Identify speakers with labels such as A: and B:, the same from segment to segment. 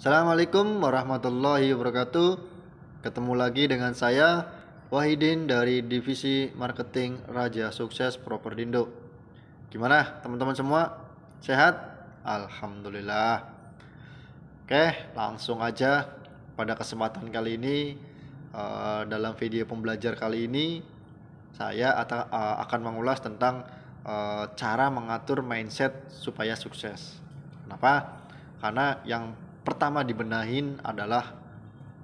A: Assalamualaikum warahmatullahi wabarakatuh. Ketemu lagi dengan saya Wahidin dari Divisi Marketing Raja Sukses Properdindo Gimana teman-teman semua? Sehat? Alhamdulillah. Oke, langsung aja pada kesempatan kali ini eh, dalam video pembelajar kali ini saya eh, akan mengulas tentang eh, cara mengatur mindset supaya sukses. Kenapa? Karena yang pertama dibenahin adalah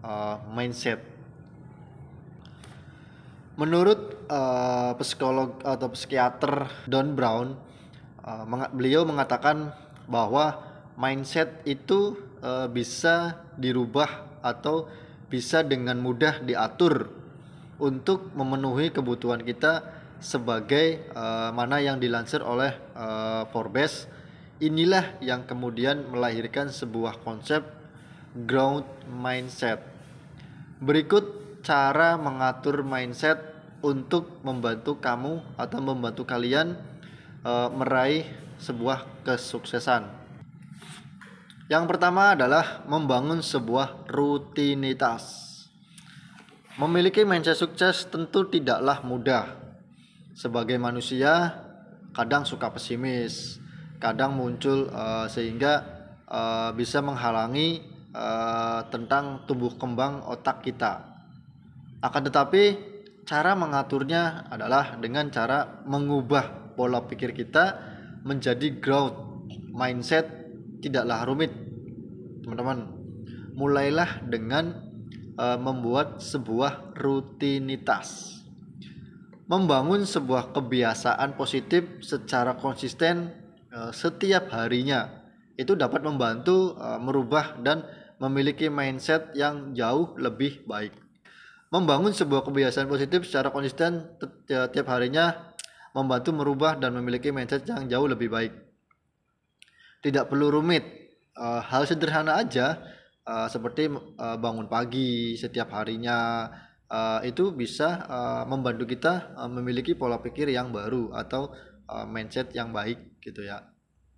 A: uh, mindset. Menurut uh, psikolog atau psikiater Don Brown, uh, beliau mengatakan bahwa mindset itu uh, bisa dirubah atau bisa dengan mudah diatur untuk memenuhi kebutuhan kita sebagai uh, mana yang dilansir oleh uh, Forbes inilah yang kemudian melahirkan sebuah konsep ground mindset. Berikut cara mengatur mindset untuk membantu kamu atau membantu kalian e, meraih sebuah kesuksesan. Yang pertama adalah membangun sebuah rutinitas. Memiliki mindset sukses tentu tidaklah mudah. Sebagai manusia, kadang suka pesimis, kadang muncul uh, sehingga uh, bisa menghalangi uh, tentang tumbuh kembang otak kita. Akan tetapi cara mengaturnya adalah dengan cara mengubah pola pikir kita menjadi growth mindset tidaklah rumit. Teman-teman, mulailah dengan uh, membuat sebuah rutinitas membangun sebuah kebiasaan positif secara konsisten Eh, setiap harinya itu dapat membantu eh, merubah dan memiliki mindset yang jauh lebih baik. Membangun sebuah kebiasaan positif secara konsisten setiap ya, harinya membantu merubah dan memiliki mindset yang jauh lebih baik. Tidak perlu rumit, eh, hal sederhana aja seperti bangun pagi setiap harinya itu bisa membantu kita memiliki pola pikir yang baru atau Eh, mindset yang baik gitu ya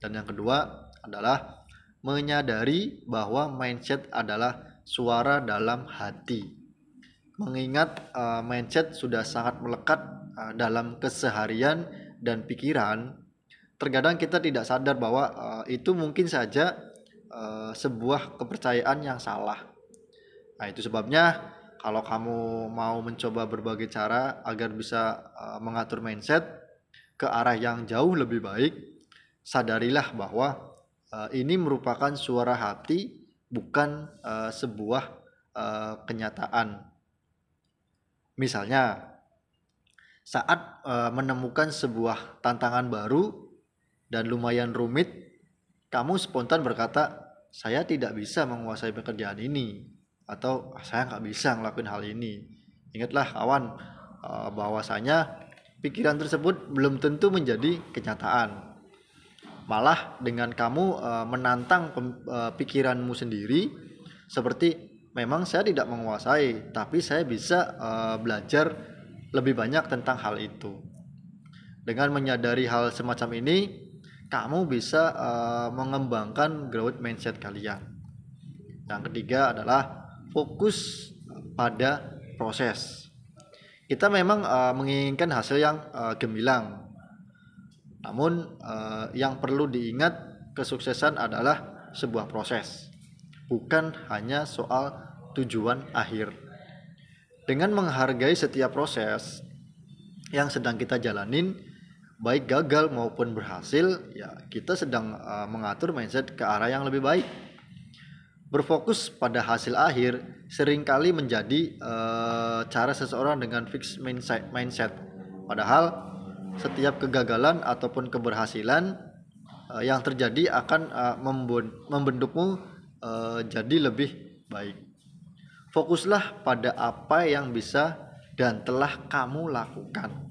A: dan yang kedua adalah menyadari bahwa mindset adalah suara dalam hati mengingat uh, mindset sudah sangat melekat uh, dalam keseharian dan pikiran terkadang kita tidak sadar bahwa uh, itu mungkin saja uh, sebuah kepercayaan yang salah nah itu sebabnya kalau kamu mau mencoba berbagai cara agar bisa uh, mengatur mindset ke arah yang jauh lebih baik, sadarilah bahwa uh, ini merupakan suara hati, bukan uh, sebuah uh, kenyataan. Misalnya, saat uh, menemukan sebuah tantangan baru dan lumayan rumit, kamu spontan berkata, "Saya tidak bisa menguasai pekerjaan ini," atau "Saya nggak bisa ngelakuin hal ini." Ingatlah, awan bahwasanya pikiran tersebut belum tentu menjadi kenyataan. Malah dengan kamu uh, menantang pem, uh, pikiranmu sendiri seperti memang saya tidak menguasai, tapi saya bisa uh, belajar lebih banyak tentang hal itu. Dengan menyadari hal semacam ini, kamu bisa uh, mengembangkan growth mindset kalian. Yang ketiga adalah fokus pada proses kita memang uh, menginginkan hasil yang uh, gemilang. Namun uh, yang perlu diingat kesuksesan adalah sebuah proses, bukan hanya soal tujuan akhir. Dengan menghargai setiap proses yang sedang kita jalanin, baik gagal maupun berhasil, ya kita sedang uh, mengatur mindset ke arah yang lebih baik berfokus pada hasil akhir seringkali menjadi uh, cara seseorang dengan fixed mindset, mindset. Padahal setiap kegagalan ataupun keberhasilan uh, yang terjadi akan eh, uh, membentukmu uh, jadi lebih baik. Fokuslah pada apa yang bisa dan telah kamu lakukan.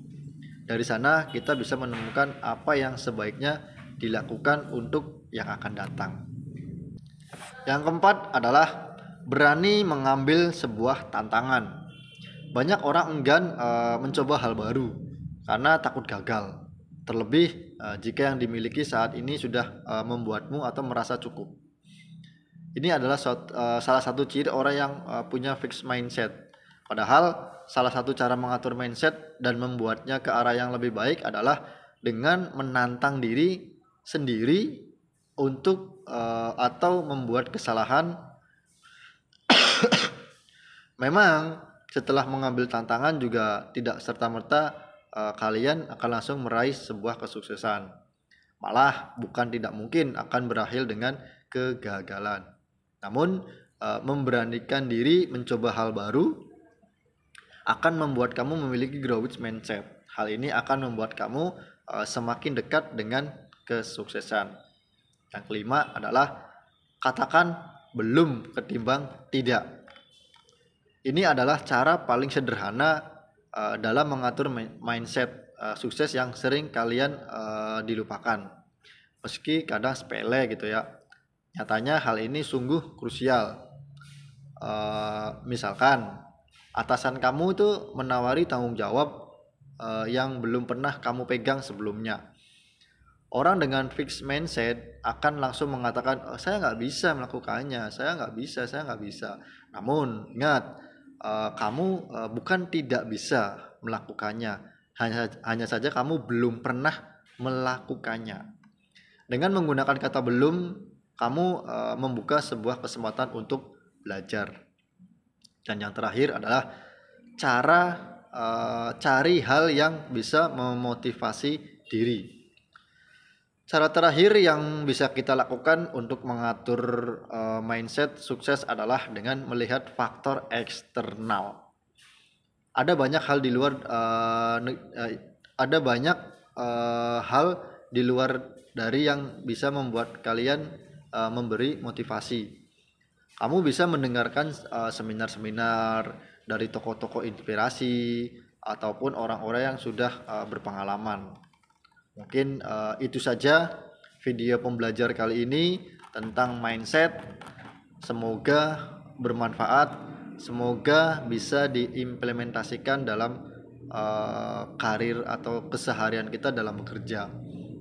A: Dari sana kita bisa menemukan apa yang sebaiknya dilakukan untuk yang akan datang. Yang keempat adalah berani mengambil sebuah tantangan. Banyak orang enggan e, mencoba hal baru karena takut gagal. Terlebih e, jika yang dimiliki saat ini sudah e, membuatmu atau merasa cukup. Ini adalah suat, e, salah satu ciri orang yang e, punya fixed mindset. Padahal salah satu cara mengatur mindset dan membuatnya ke arah yang lebih baik adalah dengan menantang diri sendiri untuk uh, atau membuat kesalahan memang setelah mengambil tantangan juga tidak serta-merta uh, kalian akan langsung meraih sebuah kesuksesan malah bukan tidak mungkin akan berakhir dengan kegagalan namun uh, memberanikan diri mencoba hal baru akan membuat kamu memiliki growth mindset hal ini akan membuat kamu uh, semakin dekat dengan kesuksesan yang kelima adalah katakan belum ketimbang tidak. Ini adalah cara paling sederhana uh, dalam mengatur mindset uh, sukses yang sering kalian uh, dilupakan. Meski kadang sepele gitu ya. Nyatanya hal ini sungguh krusial. Uh, misalkan atasan kamu itu menawari tanggung jawab uh, yang belum pernah kamu pegang sebelumnya orang dengan fixed mindset akan langsung mengatakan oh, saya nggak bisa melakukannya saya nggak bisa saya nggak bisa namun ingat uh, kamu uh, bukan tidak bisa melakukannya hanya hanya saja kamu belum pernah melakukannya dengan menggunakan kata belum kamu uh, membuka sebuah kesempatan untuk belajar dan yang terakhir adalah cara uh, cari hal yang bisa memotivasi diri Cara terakhir yang bisa kita lakukan untuk mengatur uh, mindset sukses adalah dengan melihat faktor eksternal. Ada banyak hal di luar uh, uh, ada banyak uh, hal di luar dari yang bisa membuat kalian uh, memberi motivasi. Kamu bisa mendengarkan seminar seminar-seminar dari tokoh-tokoh inspirasi ataupun orang-orang yang sudah uh, berpengalaman Mungkin uh, itu saja video pembelajar kali ini tentang mindset. Semoga bermanfaat. Semoga bisa diimplementasikan dalam uh, karir atau keseharian kita dalam bekerja.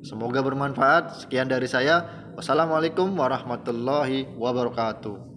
A: Semoga bermanfaat. Sekian dari saya. Wassalamualaikum warahmatullahi wabarakatuh.